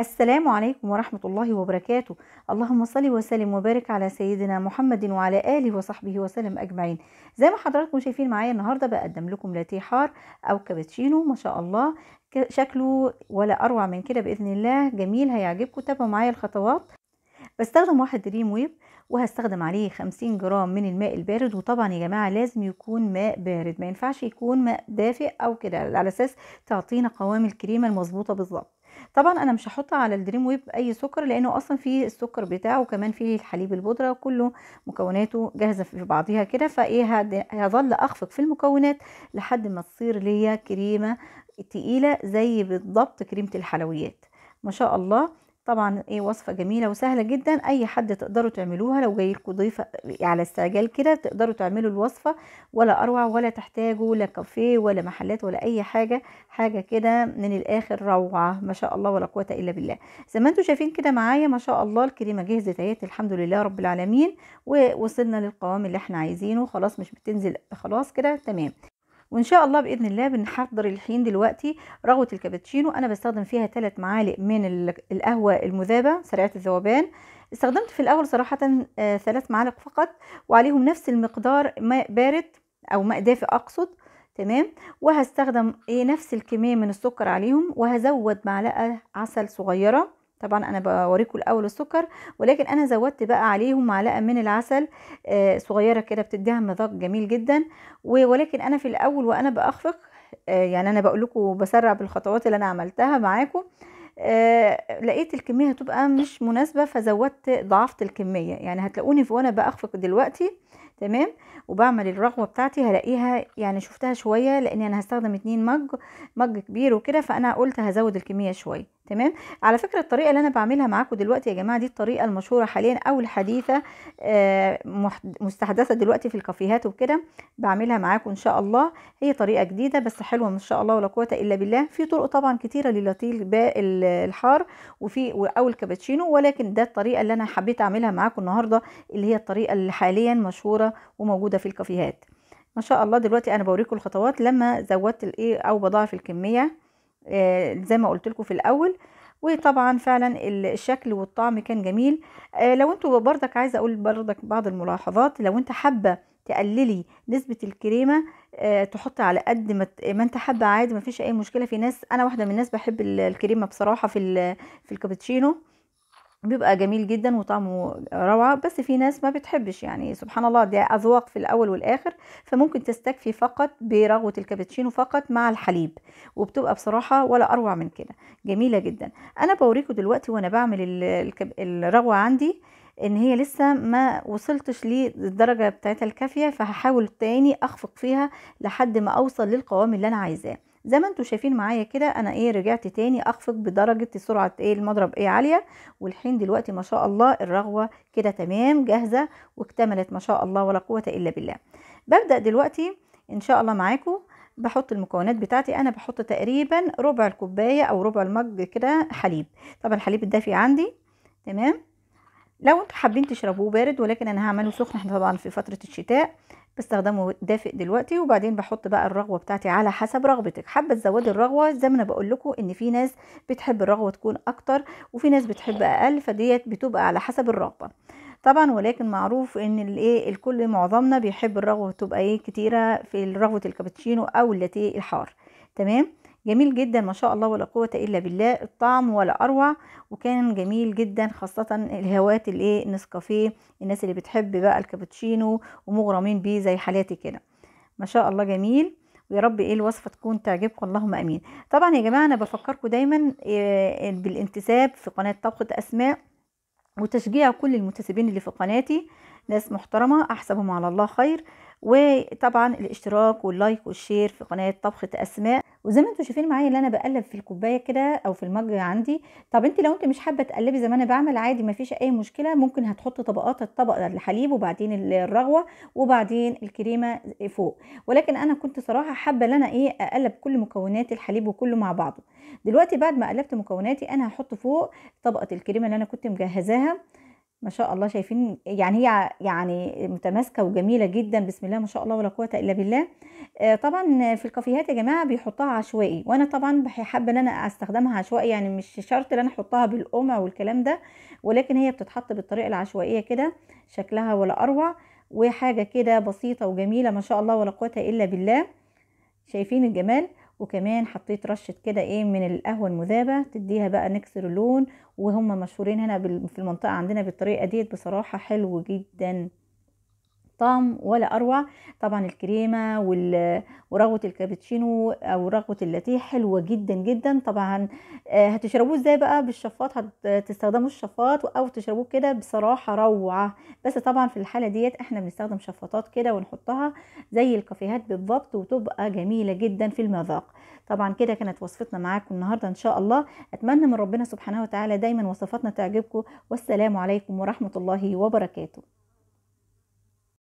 السلام عليكم ورحمة الله وبركاته اللهم صل وسلم وبارك على سيدنا محمد وعلى آله وصحبه وسلم أجمعين زي ما حضراتكم شايفين معايا النهاردة بقدم لكم لاتيه حار أو كابتشينو ما شاء الله شكله ولا أروع من كده بإذن الله جميل هيعجبكم تابعوا معايا الخطوات بستخدم واحد دريم ويب وهستخدم عليه 50 جرام من الماء البارد وطبعا يا جماعه لازم يكون ماء بارد ما ينفعش يكون ماء دافئ او كده على اساس تعطينا قوام الكريمه المظبوطه بالظبط طبعا انا مش هحط على الدريم ويب اي سكر لانه اصلا فيه السكر بتاعه وكمان فيه الحليب البودره كله مكوناته جاهزه في بعضها كده فايه هظل اخفق في المكونات لحد ما تصير ليا كريمه تقيله زي بالضبط كريمه الحلويات ما شاء الله طبعا ايه وصفه جميله وسهله جدا اي حد تقدروا تعملوها لو جاي لكم ضيف على استعجال كده تقدروا تعملوا الوصفه ولا اروع ولا تحتاجوا لا كافيه ولا محلات ولا اي حاجه حاجه كده من الاخر روعه ما شاء الله ولا قوه الا بالله زي ما انتم شايفين كده معايا ما شاء الله الكريمه جهزت اهي الحمد لله رب العالمين ووصلنا للقوام اللي احنا عايزينه خلاص مش بتنزل خلاص كده تمام وان شاء الله باذن الله بنحضر الحين دلوقتي رغوه الكابتشينو انا بستخدم فيها 3 معالق من القهوه المذابه سريعه الذوبان استخدمت في الاول صراحه آه، ثلاث معالق فقط وعليهم نفس المقدار ماء بارد او ماء دافئ اقصد تمام وهستخدم ايه نفس الكميه من السكر عليهم وهزود معلقه عسل صغيره طبعا انا بوريكم الاول السكر ولكن انا زودت بقى عليهم معلقه من العسل آه، صغيره كده بتديها مذاق جميل جدا ولكن انا في الاول وانا باخفق آه، يعني انا بقول لكم بسرع بالخطوات اللي انا عملتها معاكم آه، لقيت الكميه هتبقى مش مناسبه فزودت ضعفت الكميه يعني هتلاقوني وانا باخفق دلوقتي تمام وبعمل الرغوه بتاعتي هلاقيها يعني شفتها شويه لان انا هستخدم اتنين مج مج كبير وكده فانا قلت هزود الكميه شويه تمام على فكره الطريقه اللي انا بعملها معاكم دلوقتي يا جماعه دي الطريقه المشهوره حاليا او الحديثه آه، مستحدثه دلوقتي في الكافيهات وكده بعملها معاكم ان شاء الله هي طريقه جديده بس حلوه ان شاء الله ولا قوه الا بالله في طرق طبعا كتيره للاتيه الحار وفي او الكابتشينو ولكن ده الطريقه اللي انا حبيت اعملها معاكم النهارده اللي هي الطريقه اللي حاليا مشهوره وموجودة في الكافيهات ما شاء الله دلوقتي انا بوريكم الخطوات لما زودت الايه او بضاعف الكمية آه، زي ما قلت لكم في الاول وطبعا فعلا الشكل والطعم كان جميل آه لو انتوا بردك عايزه اقول بردك بعض الملاحظات لو انت حابه تقللي نسبه الكريمه آه تحطي على قد ما ما انت حابه عادي ما فيش اي مشكله في ناس انا واحده من الناس بحب الكريمه بصراحه في في الكابتشينو بيبقى جميل جدا وطعمه روعة بس في ناس ما بتحبش يعني سبحان الله دي أذواق في الأول والآخر فممكن تستكفي فقط برغوة الكابتشينو فقط مع الحليب وبتبقى بصراحة ولا أروع من كده جميلة جدا أنا بوريكم دلوقتي وأنا بعمل الرغوة عندي ان هي لسه ما وصلتش للدرجة بتاعتها الكافية فهحاول تاني اخفق فيها لحد ما اوصل للقوام اللي انا عايزاه زي ما انتوا شايفين معايا كده انا ايه رجعت تاني اخفق بدرجه سرعه ايه المضرب ايه عاليه والحين دلوقتي ما شاء الله الرغوه كده تمام جاهزه واكتملت ما شاء الله ولا قوه الا بالله ببدا دلوقتي ان شاء الله معاكم بحط المكونات بتاعتي انا بحط تقريبا ربع الكوبايه او ربع المج كده حليب طبعا الحليب الدافي عندي تمام لو انتوا حابين تشربوه بارد ولكن انا هعمله سخن احنا طبعا في فتره الشتاء بستخدمه دافئ دلوقتي وبعدين بحط بقى الرغوه بتاعتي على حسب رغبتك حابه تزودي الرغوه زي ما انا بقول لكم ان في ناس بتحب الرغوه تكون اكتر وفي ناس بتحب اقل فديت بتبقى على حسب الرغبه طبعا ولكن معروف ان الايه الكل معظمنا بيحب الرغوه تبقى ايه كتيره في رغوه الكابتشينو او اللاتيه الحار تمام جميل جدا ما شاء الله ولا قوة الا بالله الطعم ولا اروع وكان جميل جدا خاصة الهوات إيه نسكافيه الناس اللي بتحب بقى الكابتشينو ومغرمين بيه زي حالاتي كده ما شاء الله جميل ويا رب ايه الوصفه تكون تعجبكم اللهم امين طبعا يا جماعه انا بفكركم دايما آه، بالانتساب في قناه طبخه اسماء وتشجيع كل المنتسبين اللي في قناتي ناس محترمه احسبهم على الله خير وطبعا الاشتراك واللايك والشير في قناه طبخه اسماء وزي ما انتم شايفين معايا اللي انا بقلب في الكوبايه كده او في المج عندي طب انت لو انت مش حابه تقلبي زي ما انا بعمل عادي مفيش اي مشكله ممكن هتحطي طبقات الطبق الحليب وبعدين الرغوه وبعدين الكريمه فوق ولكن انا كنت صراحه حابه ان انا ايه اقلب كل مكونات الحليب وكله مع بعضه دلوقتي بعد ما قلبت مكوناتي انا هحط فوق طبقه الكريمه اللي انا كنت مجهزاها ما شاء الله شايفين يعني هي يعني متماسكه وجميله جدا بسم الله ما شاء الله ولا قوه الا بالله آه، طبعا في الكافيهات يا جماعه بيحطها عشوائي وانا طبعا حابه ان انا استخدمها عشوائي يعني مش شرط ان انا احطها بالقمع والكلام ده ولكن هي بتتحط بالطريقه العشوائيه كده شكلها ولا اروع وحاجه كده بسيطه وجميله ما شاء الله ولا قوه الا بالله شايفين الجمال وكمان حطيت رشه كده ايه من القهوه المذابه تديها بقى نكسر اللون وهم مشهورين هنا في المنطقه عندنا بالطريقه ديت بصراحه حلو جدا طعم ولا اروع طبعا الكريمه ورغوه الكابتشينو او رغوه اللاتيه حلوه جدا جدا طبعا آه، هتشربوه ازاي بقى بالشفاط هتستخدموا الشفاط او تشربوه كده بصراحه روعه بس طبعا في الحاله ديت احنا بنستخدم شفاطات كده ونحطها زي الكافيهات بالظبط وتبقى جميله جدا في المذاق طبعا كده كانت وصفتنا معاكم النهارده ان شاء الله اتمنى من ربنا سبحانه وتعالى دايما وصفاتنا تعجبكم والسلام عليكم ورحمه الله وبركاته